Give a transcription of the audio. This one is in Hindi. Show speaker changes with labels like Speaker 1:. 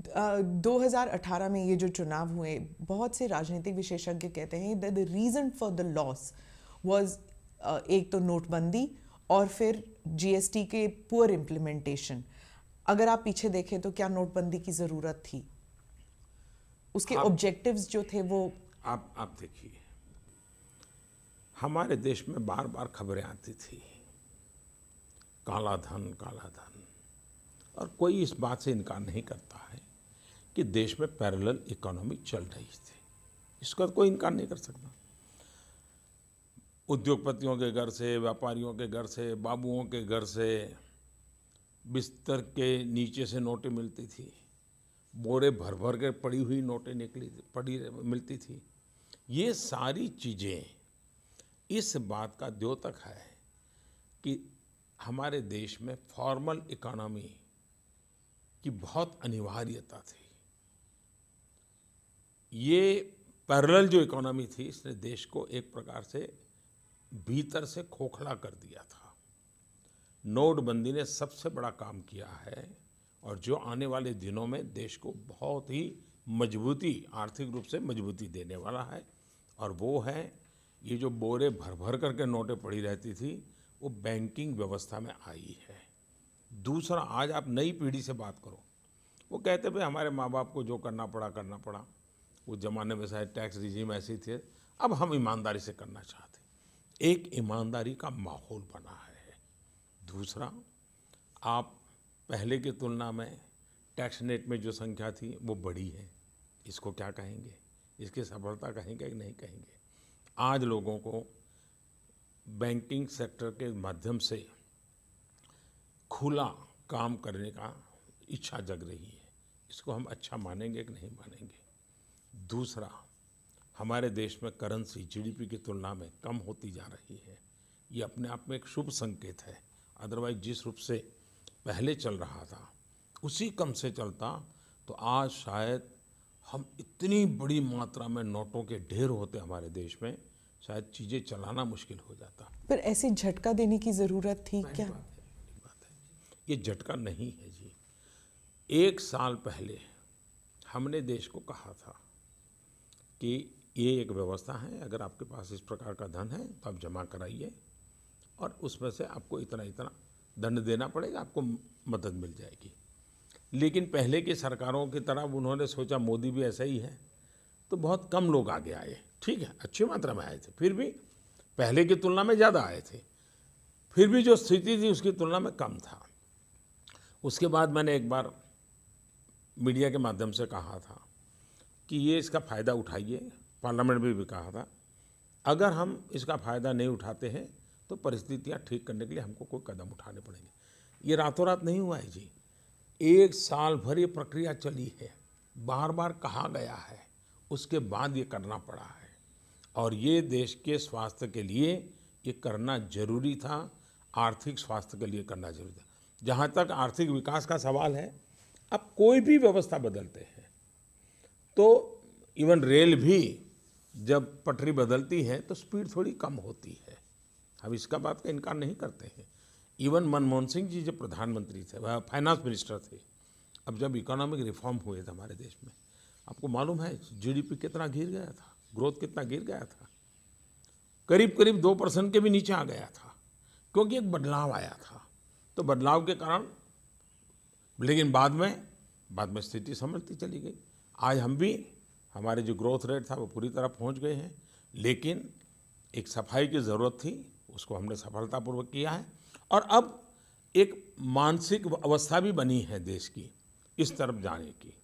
Speaker 1: 2018 में ये जो चुनाव हुए बहुत से राजनीतिक विशेषज्ञ कहते हैं the reason for the loss was एक तो नोटबंदी और फिर जीएसटी के पुअर इम्प्लीमेंटेशन अगर आप पीछे देखें तो क्या नोटबंदी की ज़रूरत थी उसके ऑब्जेक्टिव्स जो थे वो आप आप देखिए हमारे देश में बार बार खबरें आती थी काला धन काला धन और कोई इस बात से इनकार नहीं करता है कि देश में पैरेलल इकोनॉमी चल रही थी इसका तो कोई इनकार नहीं कर सकता उद्योगपतियों के घर से व्यापारियों के घर से बाबुओं के घर से बिस्तर के नीचे से नोटें मिलती थी बोरे भर भर के पड़ी हुई नोटें निकली पड़ी मिलती थी ये सारी चीज़ें इस बात का द्योतक है कि हमारे देश में फॉर्मल इकोनॉमी की बहुत अनिवार्यता थी ये पैरल जो इकोनॉमी थी इसने देश को एक प्रकार से भीतर से खोखला कर दिया था नोटबंदी ने सबसे बड़ा काम किया है और जो आने वाले दिनों में देश को बहुत ही मजबूती आर्थिक रूप से मजबूती देने वाला है और वो है ये जो बोरे भर भर करके नोटें पड़ी रहती थी वो बैंकिंग व्यवस्था में आई है दूसरा आज आप नई पीढ़ी से बात करो वो कहते भाई हमारे माँ बाप को जो करना पड़ा करना पड़ा उस ज़माने में शायद टैक्स रिजीम ऐसे थे अब हम ईमानदारी से करना चाहते एक ईमानदारी का माहौल बना है दूसरा आप पहले की तुलना में टैक्स नेट में जो संख्या थी वो बड़ी है इसको क्या कहेंगे इसकी सफलता कहेंगे कि नहीं कहेंगे आज लोगों को बैंकिंग सेक्टर के माध्यम से खुला काम करने का इच्छा जग रही है इसको हम अच्छा मानेंगे कि नहीं मानेंगे दूसरा हमारे देश में करेंसी जीडीपी की तुलना में कम होती जा रही है ये अपने आप में एक शुभ संकेत है अदरवाइज जिस रूप से पहले चल रहा था उसी कम से चलता तो आज शायद हम इतनी बड़ी मात्रा में नोटों के ढेर होते हमारे देश में शायद चीज़ें चलाना मुश्किल हो जाता पर ऐसे झटका देने की ज़रूरत थी क्या बात है, बात है ये झटका नहीं है जी एक साल पहले हमने देश को कहा था कि ये एक व्यवस्था है अगर आपके पास इस प्रकार का धन है तो आप जमा कराइए और उसमें से आपको इतना इतना दंड देना पड़ेगा आपको मदद मिल जाएगी लेकिन पहले की सरकारों की तरह उन्होंने सोचा मोदी भी ऐसा ही है तो बहुत कम लोग आगे आए ठीक है अच्छी मात्रा में आए थे फिर भी पहले की तुलना में ज़्यादा आए थे फिर भी जो स्थिति थी उसकी तुलना में कम था उसके बाद मैंने एक बार मीडिया के माध्यम से कहा था कि ये इसका फ़ायदा उठाइए पार्लियामेंट में भी कहा था अगर हम इसका फ़ायदा नहीं उठाते हैं तो परिस्थितियाँ ठीक करने के लिए हमको कोई कदम उठाने पड़ेंगे ये रातों रात नहीं हुआ है जी एक साल भर ये प्रक्रिया चली है बार बार कहा गया है उसके बाद ये करना पड़ा है और ये देश के स्वास्थ्य के लिए ये करना जरूरी था आर्थिक स्वास्थ्य के लिए करना जरूरी था जहाँ तक आर्थिक विकास का सवाल है अब कोई भी व्यवस्था बदलते हैं तो इवन रेल भी जब पटरी बदलती है तो स्पीड थोड़ी कम होती है हम इसका बात का इनकार नहीं करते हैं इवन मनमोहन सिंह जी जब प्रधानमंत्री थे वह फाइनेंस मिनिस्टर थे अब जब इकोनॉमिक रिफॉर्म हुए थे हमारे देश में आपको मालूम है जीडीपी कितना गिर गया था ग्रोथ कितना गिर गया था करीब करीब दो परसेंट के भी नीचे आ गया था क्योंकि एक बदलाव आया था तो बदलाव के कारण लेकिन बाद में बाद में स्थिति समझती चली गई आज हम भी हमारे जो ग्रोथ रेट था वो पूरी तरह पहुंच गए हैं लेकिन एक सफाई की ज़रूरत थी उसको हमने सफलतापूर्वक किया है और अब एक मानसिक अवस्था भी बनी है देश की इस तरफ जाने की